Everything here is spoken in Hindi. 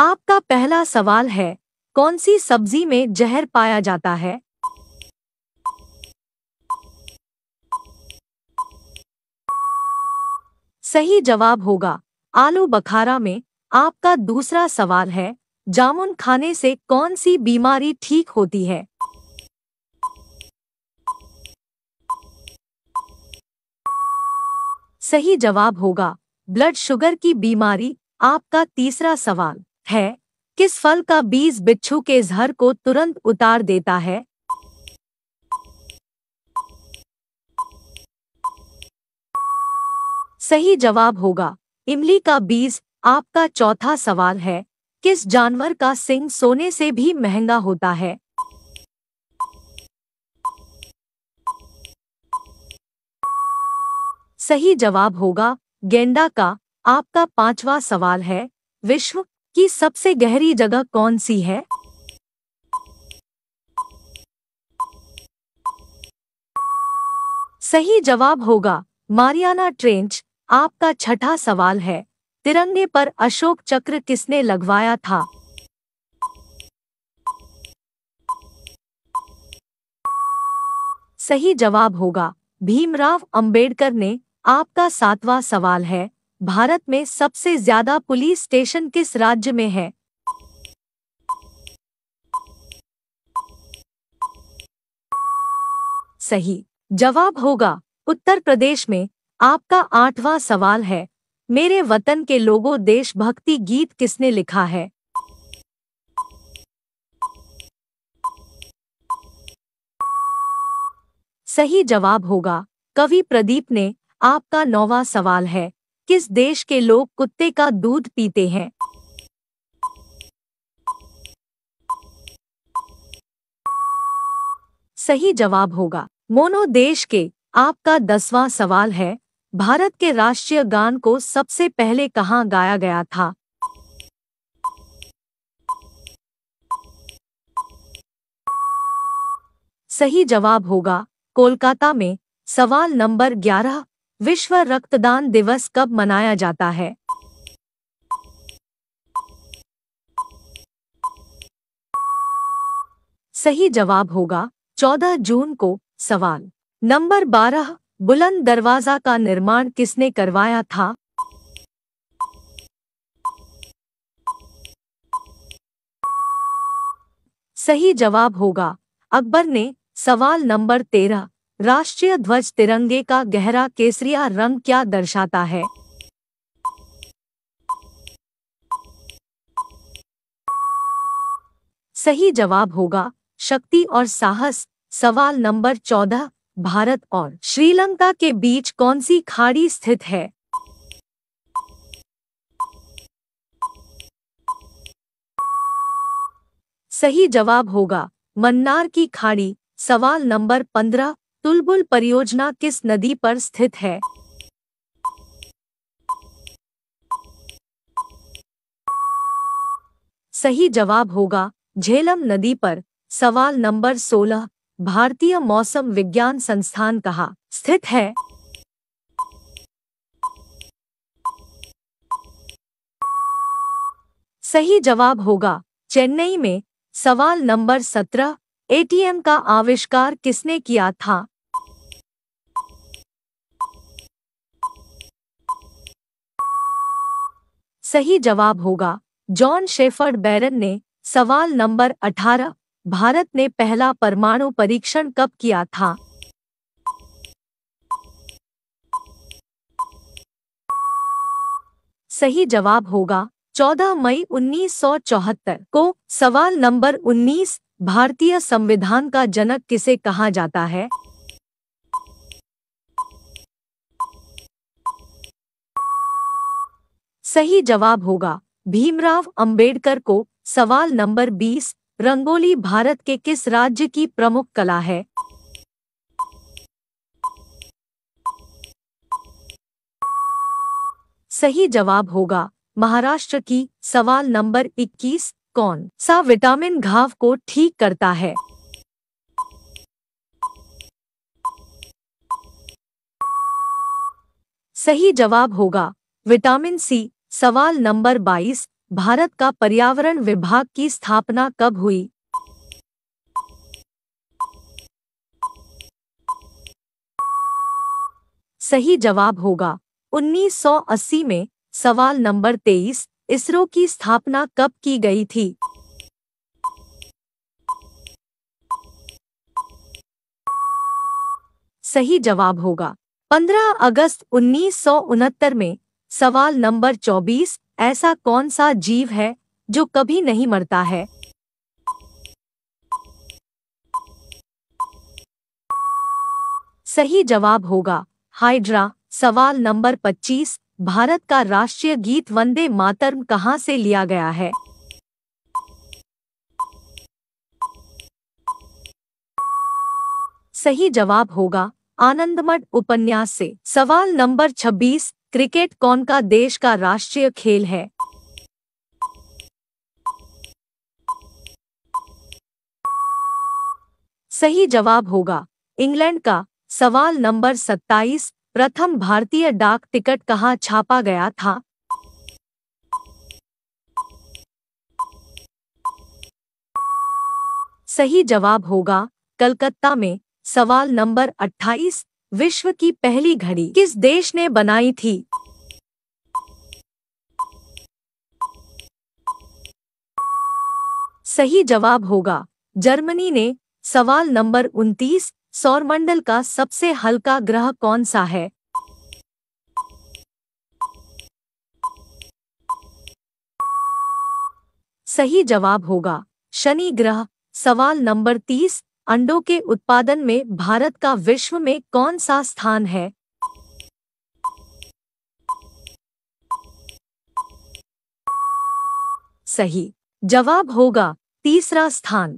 आपका पहला सवाल है कौन सी सब्जी में जहर पाया जाता है सही जवाब होगा आलू बखारा में आपका दूसरा सवाल है जामुन खाने से कौन सी बीमारी ठीक होती है सही जवाब होगा ब्लड शुगर की बीमारी आपका तीसरा सवाल है किस फल का बीज बिच्छू के जहर को तुरंत उतार देता है सही जवाब होगा इमली का बीज आपका चौथा सवाल है किस जानवर का सिंग सोने से भी महंगा होता है सही जवाब होगा गेंडा का आपका पांचवा सवाल है विश्व की सबसे गहरी जगह कौन सी है सही जवाब होगा मारियाना ट्रेंच आपका छठा सवाल है तिरंगे पर अशोक चक्र किसने लगवाया था सही जवाब होगा भीमराव अंबेडकर ने आपका सातवां सवाल है भारत में सबसे ज्यादा पुलिस स्टेशन किस राज्य में है सही जवाब होगा उत्तर प्रदेश में आपका आठवां सवाल है मेरे वतन के लोगों देशभक्ति गीत किसने लिखा है सही जवाब होगा कवि प्रदीप ने आपका नौवा सवाल है किस देश के लोग कुत्ते का दूध पीते हैं सही जवाब होगा मोनो देश के आपका दसवां सवाल है भारत के राष्ट्रीय गान को सबसे पहले कहाँ गाया गया था सही जवाब होगा कोलकाता में सवाल नंबर ग्यारह विश्व रक्तदान दिवस कब मनाया जाता है सही जवाब होगा 14 जून को सवाल नंबर 12 बुलंद दरवाजा का निर्माण किसने करवाया था सही जवाब होगा अकबर ने सवाल नंबर तेरह राष्ट्रीय ध्वज तिरंगे का गहरा केसरिया रंग क्या दर्शाता है सही जवाब होगा शक्ति और साहस सवाल नंबर चौदह भारत और श्रीलंका के बीच कौन सी खाड़ी स्थित है सही जवाब होगा मन्नार की खाड़ी सवाल नंबर पंद्रह तुलबुल परियोजना किस नदी पर स्थित है सही जवाब होगा झेलम नदी पर सवाल नंबर 16 भारतीय मौसम विज्ञान संस्थान कहा स्थित है सही जवाब होगा चेन्नई में सवाल नंबर 17 एटीएम का आविष्कार किसने किया था सही जवाब होगा जॉन शेफर्ड बैरन ने सवाल नंबर 18 भारत ने पहला परमाणु परीक्षण कब किया था सही जवाब होगा 14 मई 1974 को सवाल नंबर 19 भारतीय संविधान का जनक किसे कहा जाता है सही जवाब होगा भीमराव अंबेडकर को सवाल नंबर 20 रंगोली भारत के किस राज्य की प्रमुख कला है सही जवाब होगा महाराष्ट्र की सवाल नंबर 21 कौन सा विटामिन घाव को ठीक करता है सही जवाब होगा विटामिन सी सवाल नंबर 22 भारत का पर्यावरण विभाग की स्थापना कब हुई सही जवाब होगा 1980 में सवाल नंबर 23 इसरो की स्थापना कब की गई थी सही जवाब होगा 15 अगस्त उन्नीस में सवाल नंबर 24 ऐसा कौन सा जीव है जो कभी नहीं मरता है सही जवाब होगा हाइड्रा सवाल नंबर 25 भारत का राष्ट्रीय गीत वंदे मातरम कहाँ से लिया गया है सही जवाब होगा आनंदमठ उपन्यास से सवाल नंबर 26 क्रिकेट कौन का देश का राष्ट्रीय खेल है सही जवाब होगा इंग्लैंड का सवाल नंबर 27 प्रथम भारतीय डाक टिकट कहाँ छापा गया था सही जवाब होगा कलकत्ता में सवाल नंबर 28 विश्व की पहली घड़ी किस देश ने बनाई थी सही जवाब होगा जर्मनी ने सवाल नंबर 29 सौरमंडल का सबसे हल्का ग्रह कौन सा है सही जवाब होगा शनि ग्रह सवाल नंबर तीस अंडों के उत्पादन में भारत का विश्व में कौन सा स्थान है सही जवाब होगा तीसरा स्थान